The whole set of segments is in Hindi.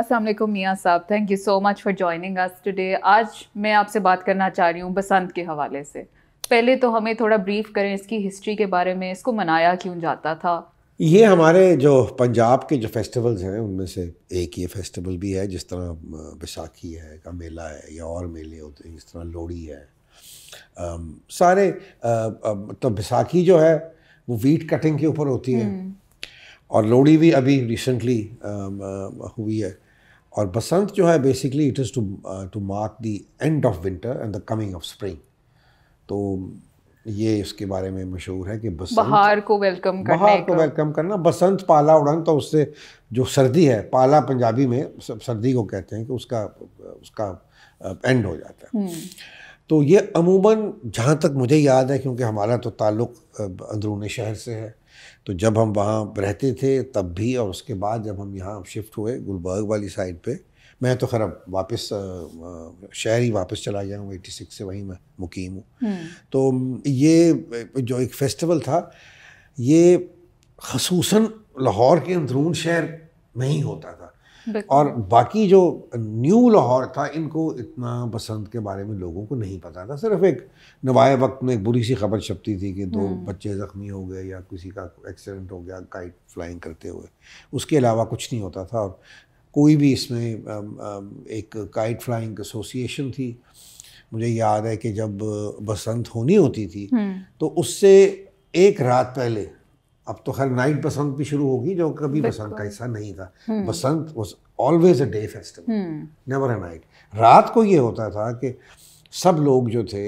Aslam Miyan Sahab thank you so much for joining us today आज मैं आपसे बात करना चाह रही हूँ बसंत के हवाले से पहले तो हमें थोड़ा ब्रीफ करें इसकी हिस्ट्री के बारे में इसको मनाया क्यों जाता था ये हमारे जो पंजाब के जो फेस्टिवल्स हैं उनमें से एक ये फेस्टिवल भी है जिस तरह बैसाखी है का मेला है या और मेले होते हैं जिस तरह लोहड़ी है आम, सारे मतलब तो बैसाखी जो है वो वीट कटिंग के ऊपर होती है हम्म। और लोहड़ी भी अभी रिसेंटली हुई है और बसंत जो है basically it is to to mark the end of winter and the coming of spring तो ये इसके बारे में मशहूर है कि बसंत बहार को वेलकम करने बहार को वेलकम करना बसंत पाला उड़न तो उससे जो सर्दी है पाला पंजाबी में सर्दी को कहते हैं कि उसका उसका एंड uh, हो जाता है हम्म। तो ये अमूमन जहाँ तक मुझे याद है क्योंकि हमारा तो ताल्लुक़ uh, अंदरूनी शहर से है तो जब हम वहाँ रहते थे तब भी और उसके बाद जब हम यहाँ शिफ्ट हुए गुलबर्ग वाली साइड पे मैं तो खैर वापस शहर ही वापस चला गया हूँ एटी सिक्स से वहीं मैं मुकीम हूँ हम्म। तो ये जो एक फेस्टिवल था ये खसूस लाहौर के अंदरून शहर में ही होता था और बाकी जो न्यू लाहौर था इनको इतना बसंत के बारे में लोगों को नहीं पता था सिर्फ एक नवाए वक्त में एक बुरी सी खबर छपती थी कि दो हम्म। बच्चे ज़ख्मी हो गए या किसी का एक्सीडेंट हो गया काइट फ्लाइंग करते हुए उसके अलावा कुछ नहीं होता था और कोई भी इसमें एक काइट फ्लाइंग एसोसिएशन थी मुझे याद है कि जब बसंत होनी होती थी हम्म। तो उससे एक रात पहले अब तो खैर नाइट बसंत भी शुरू होगी जो कभी बसंत का हिस्सा नहीं था hmm. Basant was always a day festival never a night रात को ये होता था कि सब लोग जो थे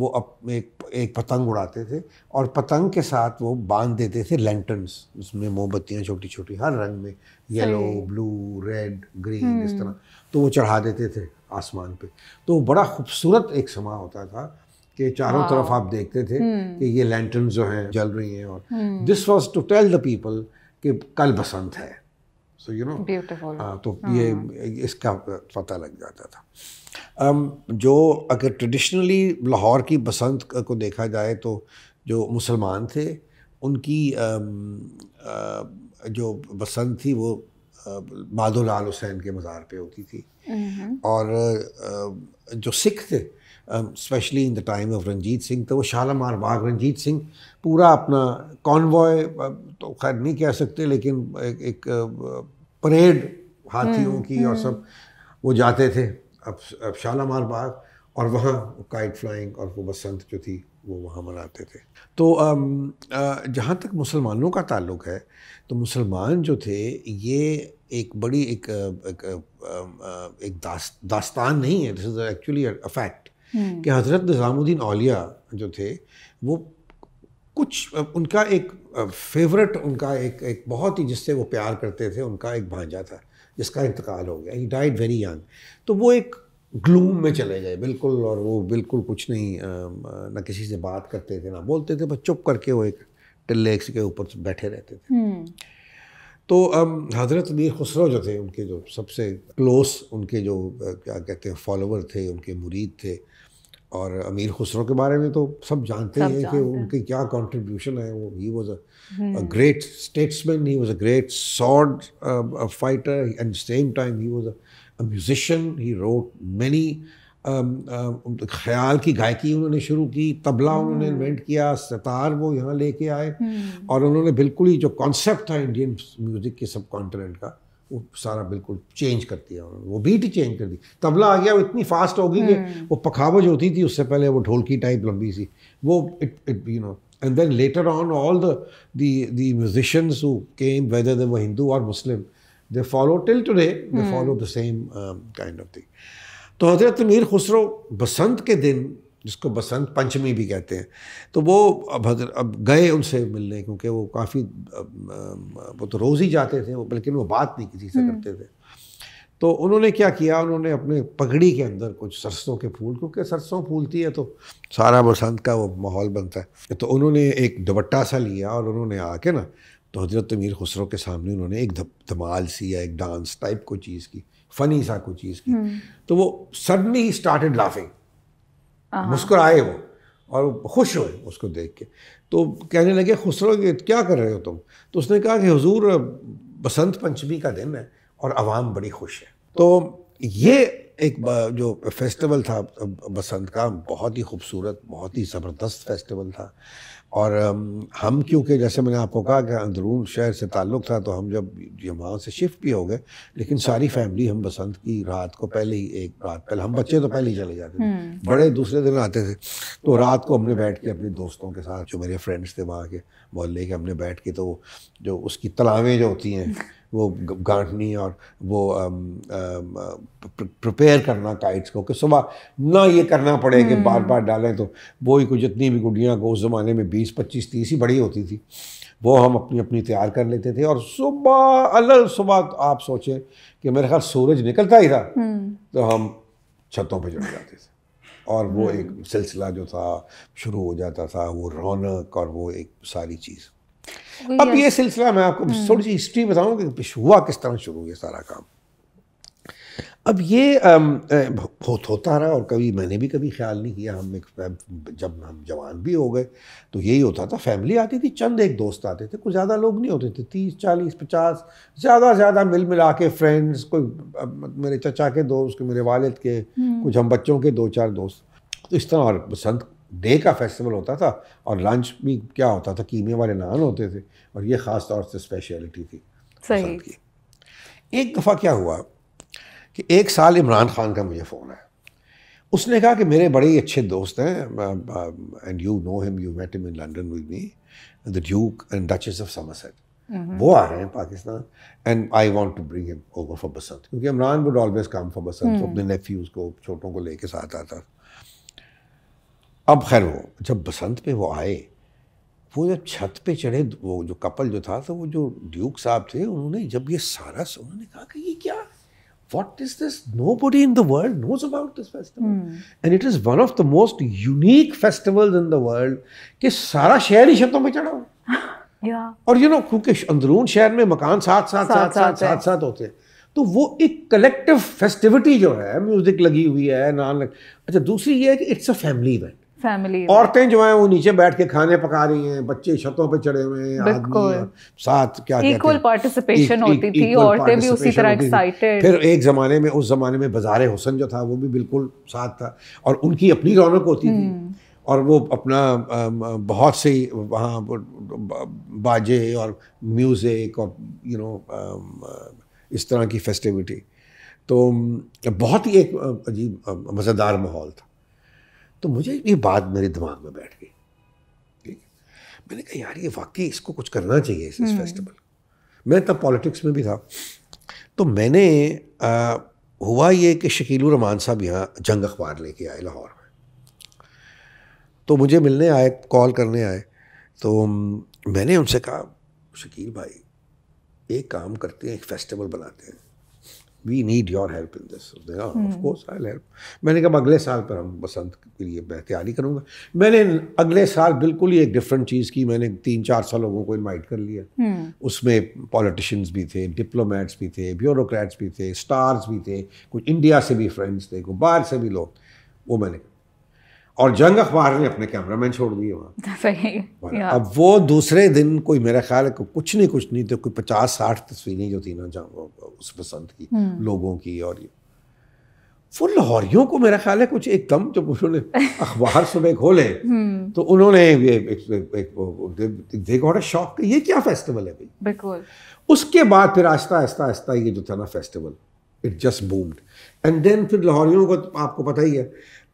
वो अप एक एक पतंग उड़ाते थे और पतंग के साथ वो बांध देते थे लेंटन्स उसमें मोमबत्तियाँ छोटी छोटी हर रंग में येलो ब्लू रेड ग्रीन इस हम्म। तरह तो वो चढ़ा देते थे आसमान पे तो बड़ा खूबसूरत एक समा होता था के चारों तरफ आप देखते थे hmm. कि ये लैंटर्न जो हैं जल रही हैं और this was to tell the people कि कल बसंत है सो यू नो तो hmm. ये इसका पता लग जाता था um, जो अगर ट्रेडिशनली लाहौर की बसंत को देखा जाए तो जो मुसलमान थे उनकी um, uh, जो बसंत थी वो माधो uh, लाल हुसैन के मज़ार पे होती थी mm-hmm. और uh, जो सिख थे specially in the time of Ranjit Singh तो वो शालामार बाग रंजीत सिंह पूरा अपना कॉन्वॉय uh, तो खैर नहीं कह सकते लेकिन एक, एक परेड uh, हाथियों हम्म, की और हम्म। सब वो जाते थे अब अब शालामार बाग और वहाँ काइट फ्लाइंग और वो बसंत जो थी वो वहाँ मनाते थे तो um, uh, जहाँ तक मुसलमानों का ताल्लुक है तो मुसलमान जो थे ये एक बड़ी एक एक, एक, um, एक दास, दास्तान नहीं है this is actually a fact hmm. कि हज़रत निज़ामुद्दीन अलिया जो थे वो कुछ उनका एक फेवरेट उनका एक एक बहुत ही जिससे वो प्यार करते थे उनका एक भांजा था जिसका इंतकाल हो गया ही डाइड वेरी यंग तो वो एक ग्लूम में चले गए बिल्कुल और वो बिल्कुल कुछ नहीं ना किसी से बात करते थे ना बोलते थे बस चुप करके वो एक टिल्ले के ऊपर बैठे रहते थे हम्म। तो अब हज़रत अमीर खुसरो जो थे उनके जो सबसे क्लोज उनके जो क्या कहते हैं फॉलोवर थे उनके मुरीद थे और अमीर खुसरो के बारे में तो सब जानते सब हैं कि उनके क्या कंट्रीब्यूशन है वो he was a great statesman he was a great sword fighter and same time he was a musician he wrote many khayal की गायकी उन्होंने शुरू की तबला हम्म। उन्होंने इन्वेंट किया सितार वो यहाँ लेके आए हम्म। और उन्होंने बिल्कुल ही जो कॉन्सेप्ट था इंडियन म्यूज़िक के सब कॉन्टिनेंट का वो सारा बिल्कुल चेंज कर दिया उन्होंने वो बीट ही चेंज कर दी तबला आ गया वो इतनी फास्ट होगी कि हम्म। वो पखावज होती थी उससे पहले वो ढोलकी टाइप लंबी सी वो it it you know and then later on all the the musicians who came whether they were Hindu और Muslim they follow till today they follow the same kind of thing तो हजरत मीर खुसरो बसंत के दिन जिसको बसंत पंचमी भी कहते हैं तो वो अब अब गए उनसे मिलने क्योंकि वो काफ़ी वो तो रोज़ ही जाते थे वो लेकिन वो बात नहीं किसी से हम्म। करते थे तो उन्होंने क्या किया उन्होंने अपने पगड़ी के अंदर कुछ सरसों के फूल क्योंकि सरसों फूलती है तो सारा बसंत का वो माहौल बनता है तो उन्होंने एक दुबट्टा सा लिया और उन्होंने आके ना तो हजरत मीर खुसरो के सामने उन्होंने एक धमाल सी या एक डांस टाइप को चीज़ की फ़नी सा कोई चीज़ की हम्म। तो वो सडनली ही स्टार्टेड लाफिंग हाँ। मुस्कुराए वो और खुश हुए उसको देख के तो कहने लगे खुसरो क्या कर रहे हो तुम तो उसने कहा कि हुजूर बसंत पंचमी का दिन है और आवाम बड़ी खुश है तो ये एक जो फेस्टिवल था बसंत का बहुत ही खूबसूरत बहुत ही ज़बरदस्त फेस्टिवल था और हम क्योंकि जैसे मैंने आपको कहा कि अंदरून शहर से ताल्लुक़ था तो हम जब वहाँ से शिफ्ट भी हो गए लेकिन सारी फैमिली हम बसंत की रात को पहले ही एक रात पहले हम बच्चे तो पहले ही चले जाते थे हम्म। बड़े दूसरे दिन आते थे तो रात को हमने बैठ के अपने दोस्तों के साथ जो मेरे फ्रेंड्स थे वहाँ के मोहल्ले के हमने बैठ के तो जो उसकी तलावें जो होती हैं वो गांठनी और वो प्रिपेयर करना काइट्स को कि सुबह ना ये करना पड़े कि बार बार हम्म। डालें तो वो ही कुछ जितनी भी गुडियाँ को उस ज़माने में बीस पच्चीस तीस ही बड़ी होती थी वो हम अपनी अपनी तैयार कर लेते थे और सुबह अलग सुबह तो आप सोचें कि मेरे ख्याल सूरज निकलता ही था हम्म। तो हम छतों पर चढ़ जाते थे और वो हम्म। एक सिलसिला जो था शुरू हो जाता था वो रौनक और वो एक सारी चीज़ अब ये सिलसिला मैं आपको hmm. थोड़ी सी हिस्ट्री बताऊँ कि हुआ किस तरह शुरू हुआ सारा काम अब ये बहुत होता रहा और कभी मैंने भी कभी ख्याल नहीं किया हम एक जब हम जवान भी हो गए तो यही होता था फैमिली आती थी चंद एक दोस्त आते थे कुछ ज़्यादा लोग नहीं होते थे तीस चालीस पचास ज़्यादा से ज़्यादा मिल मिला के फ्रेंड्स कोई मेरे चचा के दोस्त मेरे वालिद के hmm. कुछ हम बच्चों के दो चार दोस्त तो इस तरह और बसंत डे का फेस्टिवल होता था और लंच भी क्या होता था कीमे वाले नान होते थे और ये ख़ास तौर से स्पेशलिटी थी सही की एक दफ़ा क्या हुआ कि एक साल इमरान खान का मुझे फ़ोन आया उसने कहा कि मेरे बड़े ही अच्छे दोस्त हैं and you know him you met him in London with me the duke and duchess of Somerset वो आ रहे हैं Pakistan and I want to bring him over for Basant क्योंकि Imran would always come for Basant hmm. अपने नेफ्यूज़ को छोटों को लेके साथ आता था अब खैर वो जब बसंत पे वो आए वो जब छत पे चढ़े वो जो कपल जो था तो वो जो ड्यूक साहब थे उन्होंने जब ये सारा उन्होंने कहा कि ये क्या what is this no in in the world knows about this festival and it is one of the most unique festival in the world कि सारा शहर ही छतों में चढ़ा हो yeah. और यू नो क्योंकि अंदरून शहर में मकान साथ साथ साथ साथ साथ साथ होते हैं तो वो एक कलेक्टिव फेस्टिविटी जो है म्यूजिक लगी हुई है नान अच्छा दूसरी ये है कि it's a family event family औरतें जो हैं वो नीचे बैठ के खाने पका रही हैं बच्चे छतों पे चढ़े हुए हैं साथ क्या इक्वल पार्टिसिपेशन e- होती e- थी औरतें भी उसी तरह एक्साइटेड फिर एक ज़माने में उस ज़माने में बाजार हुसन जो था वो भी बिल्कुल साथ था और उनकी अपनी रौनक होती थी हम्म। और वो अपना बहुत से वहाँ बाजे और म्यूज़िक और यू नो इस तरह की फेस्टिविटी तो बहुत ही एक अजीब मज़ेदार माहौल था तो मुझे ये बात मेरे दिमाग में बैठ गई ठीक मैंने कहा यार ये वाकई इसको कुछ करना चाहिए इस, इस फेस्टिवल हम्म। मैं तब पॉलिटिक्स में भी था तो मैंने आ, हुआ ये कि शकील रमान साहब यहाँ जंग अखबार लेके आए लाहौर में तो मुझे मिलने आए कॉल करने आए तो मैंने उनसे कहा शकील भाई एक काम करते हैं एक फेस्टिवल बनाते हैं we need your help in this of course I help मैंने कहा अगले साल पर हम बसंत के लिए मैं तैयारी करूँगा मैंने अगले साल बिल्कुल ही एक डिफरेंट चीज़ की मैंने तीन चार सौ लोगों को इन्वाइट कर लिया hmm. उसमें पॉलिटिशियंस भी थे डिप्लोमेट्स भी थे ब्यूरोक्रेट्स भी थे स्टार्स भी थे कुछ इंडिया से भी फ्रेंड्स थे कुछ बाहर से भी लोग वो मैंने और जंग अखबार ने अपने कैमरा मैन छोड़ दिए वहाँ अब वो दूसरे दिन कोई मेरा ख्याल है कुछ नहीं कुछ नहीं तो कोई पचास साठ तस्वीरें जो थी ना जंग उस बसंत की हम्म। लोगों की और ये वो लाहौरियों को मेरा ख्याल है कुछ एकदम जब उन्होंने अखबार सुबह खोले हम्म। तो उन्होंने शौक ये क्या फेस्टिवल है भाई बिल्कुल उसके बाद फिर आहिस्ता आहिस्ता आहिस्ता ये जो था ना festival it just boomed and then फिर लाहौरियों को तो आपको पता ही है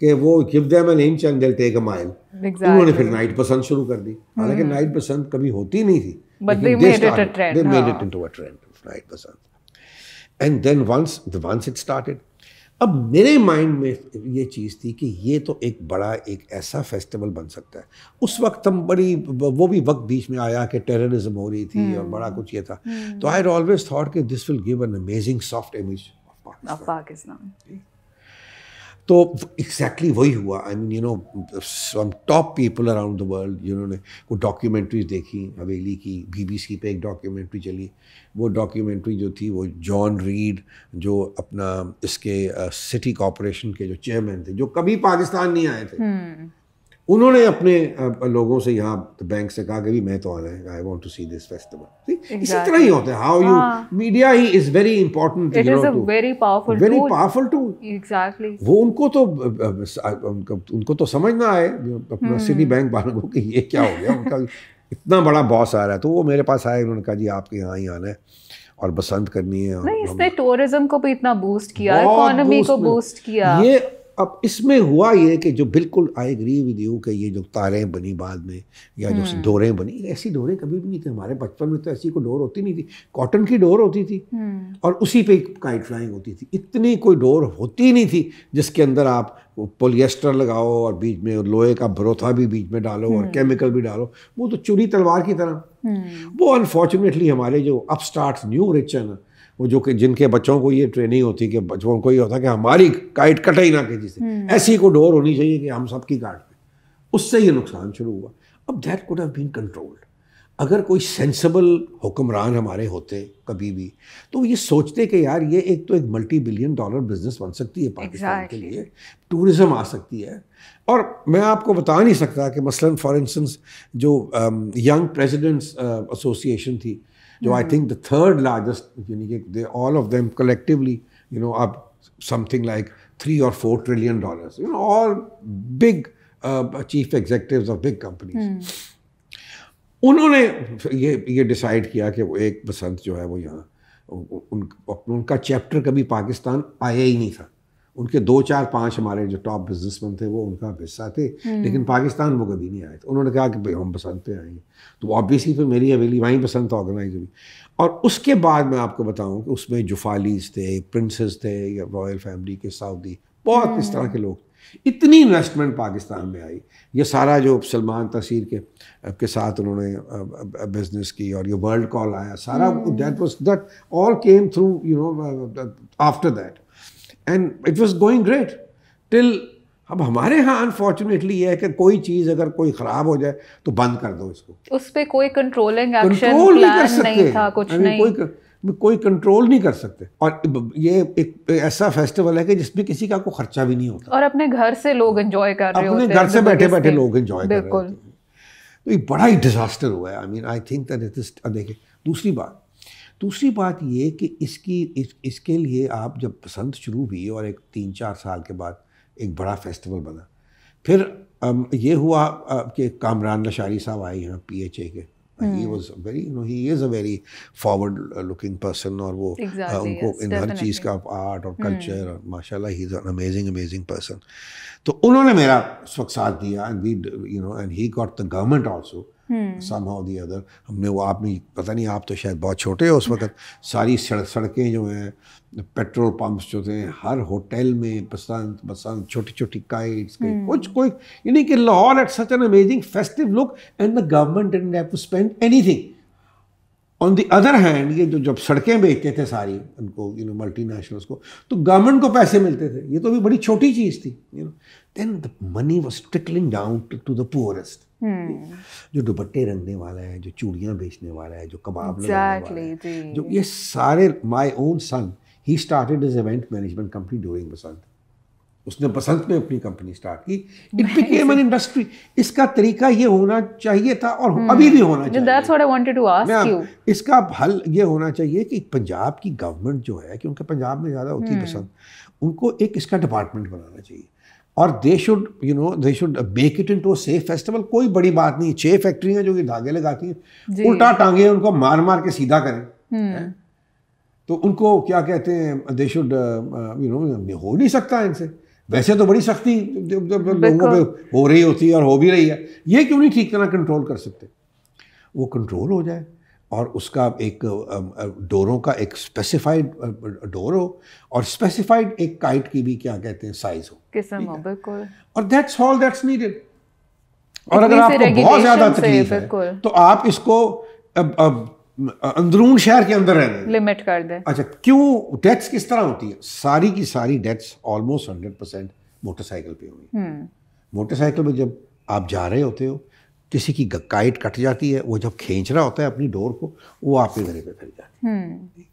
कि वो give them an inch and will take a mile उन्होंने फिर नाइट पसंद शुरू कर दी हम्म. हालांकि नाइट पसंद कभी होती नहीं थी they made it into a trend night पसंद and then once once it started अब मेरे माइंड में ये चीज़ थी कि ये तो एक बड़ा एक ऐसा फेस्टिवल बन सकता है उस वक्त हम बड़ी वो भी वक्त बीच में आया कि टेररिज्म हो रही थी हम्म, और बड़ा कुछ ये था हम्म। तो आई ऑलवेज थॉट कि this will give an amazing soft image of Pakistan तो एग्जैक्टली exactly वही हुआ I mean you know some top people around the world जिन्होंने वो डॉक्यूमेंट्रीज देखी हवेली की बीबीसी पे एक डॉक्यूमेंट्री चली वो डॉक्यूमेंट्री जो थी वो जॉन रीड जो अपना इसके सिटी uh, कॉरपोरेशन के जो चेयरमैन थे जो कभी पाकिस्तान नहीं आए थे hmm. उन्होंने अपने लोगों से यहाँ बैंक से कहा कि मैं तो आना है I want to see this festival इसी तरह ही होता है हाउ यू मीडिया ही is very important it is a very powerful very powerful to exactly वो उनको तो उनको तो समझ ना आए अपना सिटी हम्म। बैंक वालों को कि ये क्या हो गया उनका इतना बड़ा बॉस आ रहा है तो वो मेरे पास आए उन्होंने कहा जी आपके यहाँ ही आना है और बसंत करनी है नहीं इसने टूरिज्म को भी इतना बूस्ट किया इकोनॉमी को बूस्ट किया ये अब इसमें हुआ ये कि जो बिल्कुल आई एग्री विद यू कि ये जो तारें बनी बाद में या जो हम्म। डोरें बनी ऐसी डोरें कभी भी नहीं थी हमारे बचपन में तो ऐसी कोई डोर होती नहीं थी कॉटन की डोर होती थी हम्म। और उसी पे काइट फ्लाइंग होती थी इतनी कोई डोर होती नहीं थी जिसके अंदर आप पोलिएस्टर लगाओ और बीच में लोहे का भरोथा भी बीच में डालो और केमिकल हम्म। भी डालो वो तो चुरी तलवार की तरह वो अनफॉर्चुनेटली हमारे जो अपस्टार्ट न्यू रिच ना वो जो कि जिनके बच्चों को ये ट्रेनिंग होती कि बच्चों को ये होता कि हमारी काइट कटे ही ना के जिसे हम्म। ऐसी को डोर होनी चाहिए कि हम सबकी काट पे उससे ये नुकसान शुरू हुआ अब that could have been controlled अगर कोई सेंसिबल हुक्मरान हमारे होते कभी भी तो ये सोचते कि यार ये एक तो एक मल्टी बिलियन डॉलर बिजनेस बन सकती है पाकिस्तान exactly. के लिए टूरिज़्म आ सकती है और मैं आपको बता नहीं सकता कि मसलन फॉर इंस्टेंस जो यंग प्रेसिडेंट्स एसोसिएशन थी जो I think the third largest all of them collectively, you know, are something like three or four trillion dollars. You know, all big uh, chief executives of big companies. Hmm. उन्होंने ये ये डिसाइड किया कि वो एक बसंत जो है वो यहाँ उन, उनका चैप्टर कभी पाकिस्तान आया ही नहीं था उनके दो चार पांच हमारे जो टॉप बिजनेसमैन थे वो उनका हिस्सा थे हम्म। लेकिन पाकिस्तान वो कभी नहीं आए थे उन्होंने कहा कि भाई हम बसंत पे आएंगे तो ऑब्वियसली फिर मेरी हवेली वहीं बसंत ऑर्गेनाइज हुई और उसके बाद मैं आपको बताऊं कि उसमें जुफालीज थे प्रिंसेस थे या रॉयल फैमिली के सऊदी बहुत इस तरह के लोग इतनी इन्वेस्टमेंट पाकिस्तान में आई ये सारा जो सलमान तसीर के के साथ उन्होंने बिजनेस की और ये वर्ल्ड कॉल आया सारा that was that all came through you know after that and it was going great till अब हमारे यहाँ अनफॉर्चुनेटली ये है कि कोई चीज़ अगर कोई ख़राब हो जाए तो बंद कर दो इसको उस पर कोई कंट्रोलिंग कंट्रोल नहीं कर सकते नहीं था कुछ नहीं कोई कर, कोई कंट्रोल नहीं कर सकते और ये एक ऐसा फेस्टिवल है कि जिसमें किसी का कोई खर्चा भी नहीं होता और अपने घर से लोग एंजॉय कर रहे अपने घर से बैठे बैठे लोग एंजॉय कर रहे हैं तो ये बड़ा ही डिजास्टर हुआ है I mean I think that it is देखिए दूसरी बात दूसरी बात ये कि इसकी इस, इसके लिए आप जब बसंत शुरू हुई और एक तीन चार साल के बाद एक बड़ा फेस्टिवल बना फिर अम, ये हुआ कि कामरान नशारी साहब आए यहाँ पी एच ए के he was very no he is a very forward looking person और वो exactly, uh, उनको yes, इन हर चीज़ का आर्ट और कल्चर हम्म। और Masha he is an amazing amazing person तो उन्होंने मेरा उस वक्त साथ दिया and we you know and he got the government also somehow the other हमने वो आप में पता नहीं आप तो शायद बहुत छोटे हो उस वक्त सारी सड़क सड़कें जो हैं पेट्रोल पंप्स जो थे हर होटल में बसंत बसंत छोटी छोटी काइट्स के कुछ कोई यानी कि Lahore at such an amazing festive look and the government and spend anything on the other hand ये जो जब सड़कें बेचते थे सारी उनको यू नो मल्टी को तो गवर्नमेंट को पैसे मिलते थे ये तो भी बड़ी छोटी चीज़ थी you know then the money was trickling down to the poorest जो दुपट्टे रंगने वाला है जो चूड़ियाँ बेचने वाला है जो कबाब exactly, वाला है, जो ये सारे my own son he started is event management company during Basant उसने बसंत में अपनी कंपनी स्टार्ट की इट बिकेम एन इंडस्ट्री इसका तरीका ये होना चाहिए था और hmm. अभी भी होना चाहिए that's what I to ask you इसका हल ये होना चाहिए कि पंजाब की गवर्नमेंट जो है कि उनके पंजाब में ज़्यादा होती है hmm. बसंत उनको एक इसका डिपार्टमेंट बनाना चाहिए और they should you know they should make it into safe festival कोई बड़ी बात नहीं छह फैक्ट्रियां जो कि धागे लगाती हैं उल्टा टांगे उनको मार मार के सीधा करें hmm. तो उनको क्या कहते हैं दे शुड यू नो हो नहीं सकता इनसे वैसे तो बड़ी सख्ती लोगों पे हो रही होती है और हो भी रही है ये क्यों नहीं ठीक तरह कंट्रोल कर सकते वो कंट्रोल हो जाए और उसका एक डोरों का एक स्पेसिफाइड डोर हो और स्पेसिफाइड एक काइट की भी क्या कहते हैं साइज हो किस्म और दैट्स ऑल दैट्स नीडेड और अगर आपको बहुत ज़्यादा तकलीफ है तो आप इसको अब, अब अंदरून शहर के अंदर रहने लिमिट कर दे अच्छा क्यों डेथ्स किस तरह होती है सारी की सारी deaths almost hundred percent motorcycle पे हुई मोटरसाइकिल हम्म। में जब आप जा रहे होते हो किसी की काइट कट जाती है वो जब खींच रहा होता है अपनी डोर को वो आपके घरे पे फिर जाती है हम्म।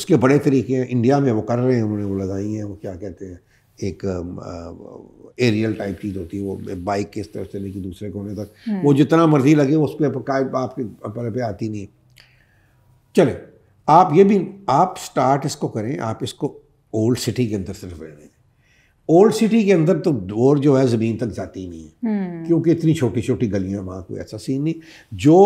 उसके बड़े तरीके हैं इंडिया में वो कर रहे हैं उन्होंने वो लगाई हैं वो क्या कहते हैं एक एरियल टाइप चीज़ होती है वो बाइक के इस तरह से लेकिन दूसरे कोने तक हम्म। वो जितना मर्जी लगे उस पर आपके अपने पे आती नहीं है चले आप ये भी आप स्टार्ट इसको करें आप इसको ओल्ड सिटी के अंदर सिर्फ दें ओल्ड सिटी के अंदर तो डोर जो है ज़मीन तक जाती ही नहीं है हम्म। क्योंकि इतनी छोटी छोटी गलियाँ वहाँ कोई ऐसा सीन नहीं जो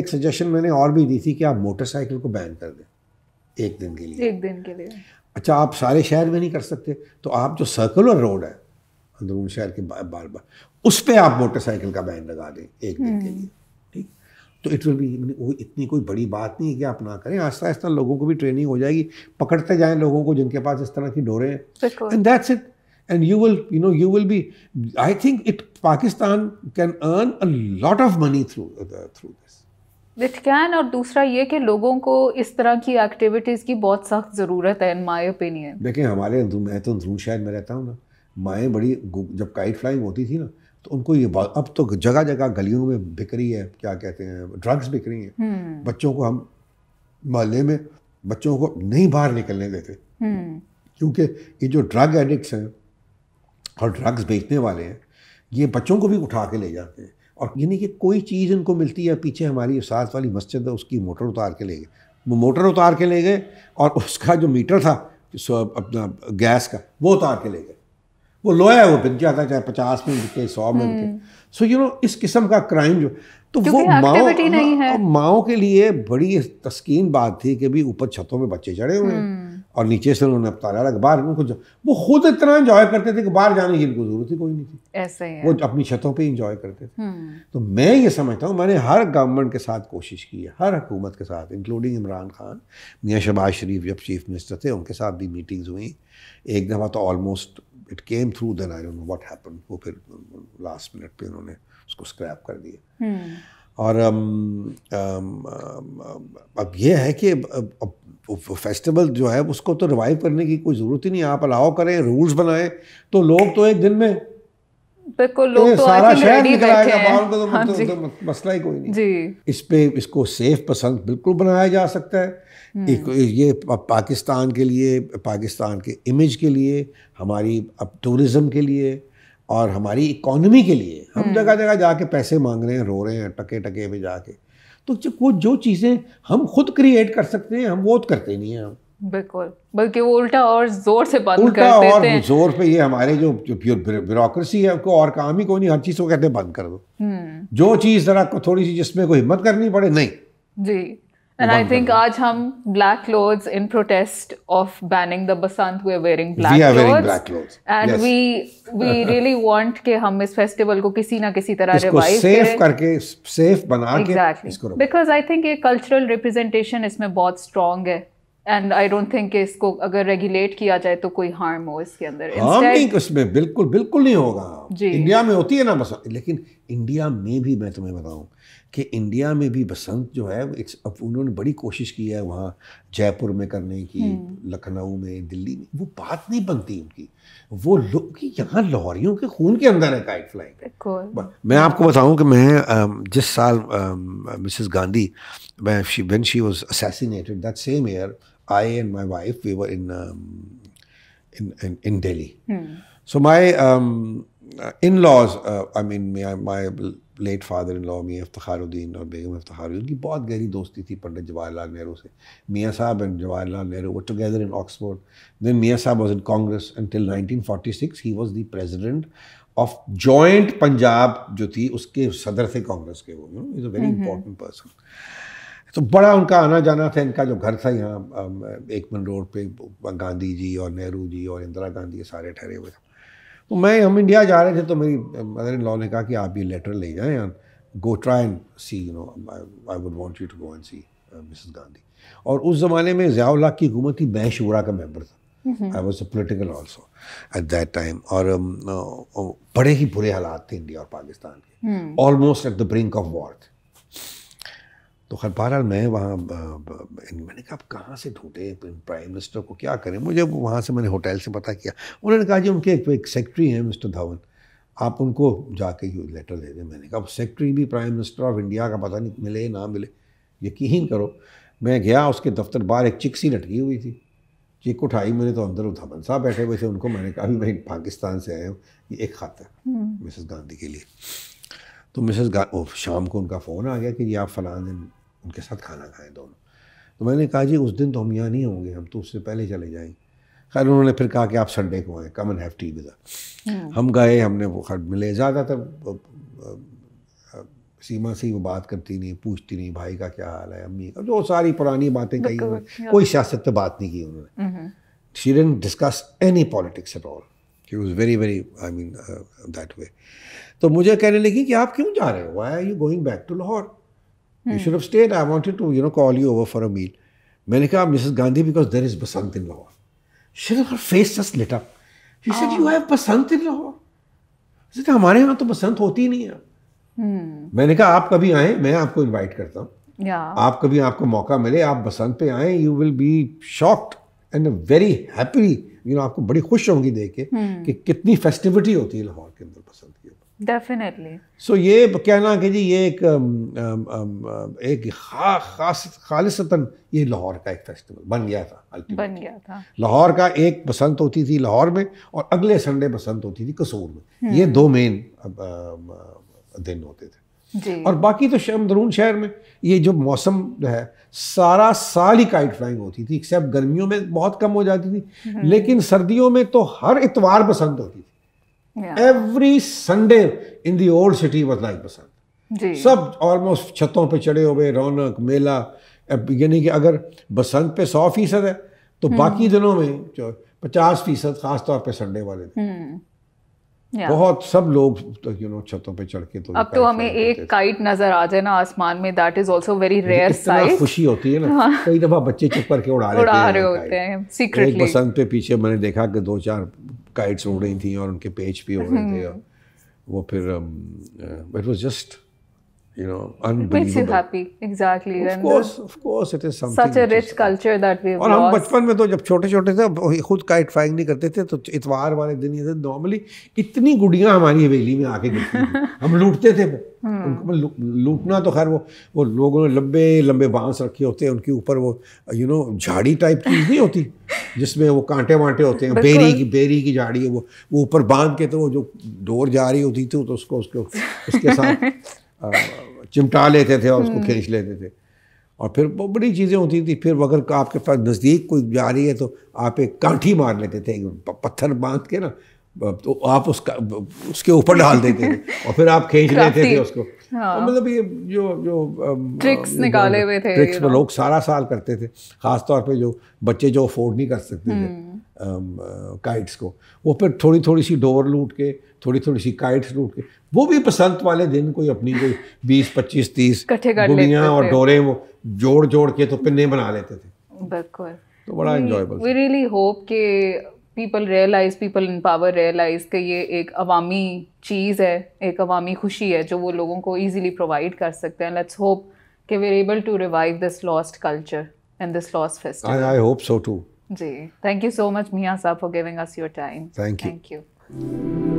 एक सजेशन मैंने और भी दी थी कि आप मोटरसाइकिल को बैन कर दें एक दिन के लिए एक दिन के लिए अच्छा आप सारे शहर में नहीं कर सकते तो आप जो सर्कुलर रोड है अंदरून शहर के बार बार उस पर आप मोटरसाइकिल का बैन लगा दें एक दिन के हम्म। लिए तो इट विल बी इतनी कोई बड़ी बात नहीं है कि आप ना करें आस्ता आस्ता लोगों को भी ट्रेनिंग हो जाएगी पकड़ते जाएं लोगों को जिनके पास इस तरह की डोरे हैं and that's it and you will you know you will be I think it Pakistan can earn a lot of money through through this it can और दूसरा ये कि लोगों को इस तरह की एक्टिविटीज़ की बहुत सख्त ज़रूरत है इन माई ओपिनियन देखें हमारे मैं तो अंदरून शहर में रहता हूँ ना माएँ बड़ी जब काइट फ्लाइंग होती थी ना तो उनको ये अब तो जगह जगह गलियों में बिक रही है क्या कहते हैं ड्रग्स बिक रही हैं हम्म। बच्चों को हम मोहल्ले में बच्चों को नहीं बाहर निकलने देते हम्म। क्योंकि ये जो ड्रग एडिक्ट्स हैं और ड्रग्स बेचने वाले हैं ये बच्चों को भी उठा के ले जाते हैं और यानी कि कोई चीज़ इनको मिलती है पीछे हमारी साथ वाली मस्जिद है उसकी मोटर उतार के ले गए वो मोटर उतार के ले गए और उसका जो मीटर था अपना गैस का वो उतार के ले गए वो लोया है वो बिक जाता है चाहे पचास में बिके सौ में बिके सो यू नो इस किस्म का क्राइम जो तो वो माओ हाँ, माओ के लिए बड़ी तस्कीन बात थी कि भी ऊपर छतों में बच्चे चढ़े हुए हैं हम्म। और नीचे से उन्होंने ताला लगा बाहर उनको वो खुद इतना इंजॉय करते थे कि बाहर जाने की इनको जरूरत ही कोई नहीं थी ऐसे ही वो अपनी छतों पे इंजॉय करते थे हम्म। तो मैं ये समझता हूँ मैंने हर गवर्नमेंट के साथ कोशिश की है हर हुकूमत के साथ इंक्लूडिंग इमरान खान मियाँ शबाज शरीफ जब चीफ मिनिस्टर थे उनके साथ भी मीटिंग्स हुई एक दफ़ा तो almost it came through then I don't know what happen वो फिर लास्ट मिनट पे उन्होंने उसको स्क्रैप कर दिया हम्म। और um, um, um, अब ये है कि अब फेस्टिवल जो है उसको तो रिवाइव करने की कोई ज़रूरत ही नहीं आप अलाउ करें रूल्स बनाएं तो लोग तो एक दिन में बिल्कुल लोग तो सारा शहर तो, हाँ तो, तो, मसला ही कोई नहीं जी इस पे इसको सेफ पसंद बिल्कुल बनाया जा सकता है हम्म। एक ये पाकिस्तान के लिए पाकिस्तान के इमेज के लिए हमारी अब टूरिज़्म के लिए और हमारी इकोनॉमी के लिए हम हम्म। जगह जगह जाके पैसे मांग रहे हैं रो रहे हैं टके टके में जाके तो जो, जो चीज़ें हम खुद क्रिएट कर सकते हैं हम वो करते नहीं हैं हम बिल्कुल बल्कि वो उल्टा और जोर से बंद उल्टा कर और हैं। जोर पे ये हमारे जो जो ब्यूरोक्रेसी है उसको और काम ही कोई नहीं हर चीज़ को कहते हैं बंद कर दो हम्म। जो चीज़ जरा थोड़ी सी जिसमें कोई हिम्मत करनी पड़े नहीं जी एंड आई थिंक आज हम black clothes in protest of banning the Basant we are wearing black clothes and we we really want कि हम इस फेस्टिवल को किसी ना किसी तरह रिवाइव सेफ करके सेफ बना के इसको बिकॉज आई थिंक ये कल्चरल रिप्रेजेंटेशन इसमें बहुत स्ट्रांग है एंड आई डोंट थिंक इसको अगर रेगुलेट किया जाए तो कोई हार्म हो इसके अंदर हार्म नहीं उसमें बिल्कुल बिल्कुल नहीं होगा जी इंडिया में होती है ना बसंत लेकिन इंडिया में भी मैं तुम्हें बताऊं कि इंडिया में भी बसंत जो है इट्स अब उन्होंने बड़ी कोशिश की है वहाँ जयपुर में करने की हम्म। लखनऊ में दिल्ली में वो बात नहीं बनती उनकी वो लोग कि यहाँ लाहौरियों के खून के अंदर है काइट फ्लाइंग मैं आपको बताऊं कि मैं जिस साल Mrs Gandhi when she was assassinated that same year I and my wife, we were in um, in, in, in Delhi. Hmm. So my um, uh, in-laws, uh, I mean my, my late father in law Mian Iftikharuddin और बेगम इफ्तारुद्दीन की बहुत गहरी दोस्ती थी पंडित जवाहरलाल नेहरू से Mian Sahab and Jawaharlal Nehru were together in Oxford then Mian Sahab was in Congress until 1946 he was the president of joint Punjab जो थी उसके सदर थे कांग्रेस के वो you know is a very important person तो बड़ा उनका आना जाना था इनका जो घर था यहाँ एक मन रोड पे गांधी जी और नेहरू जी और इंदिरा गांधी सारे ठहरे हुए थे तो मैं हम इंडिया जा रहे थे तो मेरी मदर इन लॉ ने कहा कि आप ये लेटर ले जाएं go try and see you know I would want you to go and see Mrs Gandhi और उस ज़माने में जयाउल्ला की हुकूमत थी मैं शुरा का मेम्बर था I was a political also at that time और um, uh, बड़े ही बुरे हालात थे इंडिया और पाकिस्तान के almost at the brink of war थे तो खैर बहरहाल मैं वहाँ मैंने कहा आप कहाँ से ढूंढे प्राइम मिनिस्टर को क्या करें मुझे वहाँ से मैंने होटल से पता किया उन्होंने कहा जी उनके एक, एक सेक्रेटरी हैं मिस्टर धवन आप उनको जाके ये लेटर दे दें मैंने कहा सेक्रेटरी भी प्राइम मिनिस्टर ऑफ इंडिया का पता नहीं मिले ना मिले यकीन करो मैं गया उसके दफ्तर बाहर एक चिक्सी लटकी हुई थी चिक उठाई मैंने तो अंदर धवन साहब बैठे हुए थे उनको मैंने कहा भी मैं पाकिस्तान से आया हूँ ये एक खाता है हम्म। मिसेस गांधी के लिए तो मिसेस गांधी शाम को उनका फ़ोन आ गया कि ये आप फ़लाँ दिन उनके साथ खाना खाएं दोनों तो मैंने कहा जी उस दिन तो हम यहाँ नहीं होंगे हम तो उससे पहले चले जाएंगे खैर उन्होंने फिर कहा कि आप संडे को आए come and have tea with हम गए हमने वो खर्च मिले ज़्यादातर सीमा से ही वो बात करती नहीं पूछती नहीं भाई का क्या हाल है अम्मी का जो सारी पुरानी बातें कही उन्होंने कोई सियासत पर बात नहीं की उन्होंने she didn't discuss any politics at all was very very I mean that way तो मुझे कहने लगी कि आप क्यों जा रहे हो I are you going back to Lahore you should have stayed I wanted to you know call you over for a meal मैंने कहा Mrs Gandhi because there is Basant in Lahore शिव her face just lit up she said you have Basant in Lahore हमारे यहाँ तो बसंत होती ही नहीं है hmm. मैंने कहा आप कभी आए मैं आपको इनवाइट करता हूँ yeah. आप कभी आपको मौका मिले आप बसंत पे आए you will be shocked and very happy you know आपको बड़ी खुश होंगी देख के hmm. कि कितनी फेस्टिविटी होती है लाहौर के अंदर बसंत डेफिनेटली सो ये कहना कि जी ये एक एक खा, खास खालिशतन ये लाहौर का एक फेस्टिवल बन गया था बन गया था लाहौर का एक बसंत होती थी लाहौर में और अगले संडे बसंत होती थी कसूर में हम्म। ये दो मेन दिन होते थे जी। और बाकी तो अंदरून शहर में ये जो मौसम जो है सारा साल ही काइट फ्लाइंग होती थी एक्सेप्ट गर्मियों में बहुत कम हो जाती थी हम्म। लेकिन सर्दियों में तो हर इतवार बसंत होती थी every Sunday in the old city was like Basant सब ऑलमोस्ट छतों पे चढ़े हुए रौनक मेला यानी कि अगर बसंत पे सौ फीसद है तो हम्म। बाकी दिनों में जो पचास फीसद खासतौर पर संडे वाले दिन हम्म। बहुत सब लोग तो यू नो छतों पे चढ़ के तो अब तो हमें एक काइट नजर आ जाए ना आसमान में that is also very rare sight खुशी होती है ना हाँ। कई दफा बच्चे चुप करके उड़ा रहे होते हैं सीक्रेटली बसंत पे पीछे मैंने देखा कि दो चार काइट्स उड़ रही थी और उनके पेज भी उड़ रहे थे हम्म। वो फिर it was just you know, unbelievable. It makes you happy, exactly. Of and course, of course, it is something. Such a rich culture that we have और हम बचपन में तो जब छोटे छोटे थे खुद काइट फाइंग नहीं करते थे तो इतवार वाले दिन ये दिन नॉर्मली इतनी गुड़ियाँ हमारी हवेली में आके गिरती हम लूटते थे हम्म। उनको लूटना तो खैर वो वो लोगों ने लंबे लंबे बांस रखे होते हैं उनके ऊपर वो यू नो झाड़ी टाइप चीज़ नहीं होती जिसमें वो कांटे वांटे होते हैं बेरी की बेरी की झाड़ी है वो वो ऊपर बांध के तो वो जो डोर जा रही होती थी तो उसको उसके उसके साथ चिमटा लेते थे और उसको हम्म। खींच लेते थे और फिर वो बड़ी चीज़ें होती थी फिर अगर आपके पास नज़दीक कोई जा रही है तो आप एक कांठी मार लेते थे पत्थर बांध के ना तो आप उसका उसके ऊपर डाल देते थे और फिर आप खींच लेते थे उसको हाँ। तो मतलब ये जो जो ट्रिक्स निकाले हुए थे ट्रिक्स लोग सारा साल करते थे खासतौर पर जो बच्चे जो अफोर्ड नहीं कर सकते थे हम्म। काइट्स um, uh, को वो फिर थोड़ी थोड़ी सी डोर लूट के थोड़ी थोड़ी सी काइट्स लूट के वो भी बसंत वाले दिन कोई अपनी कोई बीस पच्चीस तीस गुड़ियाँ और डोरे वो जोड़ जोड़ के तो पिन्ने बना लेते थे बिल्कुल तो बड़ा इन्जॉयबल वी रियली होप कि people realise people in power realise कि ये एक अवामी चीज़ है एक अवामी खुशी है जो वो लोगों को ईजिली प्रोवाइड कर सकते हैं लेट्स होप कि we able to revive this lost culture and this lost festival I hope so too जी thank you so much Mian Sahab for giving us your time thank you thank you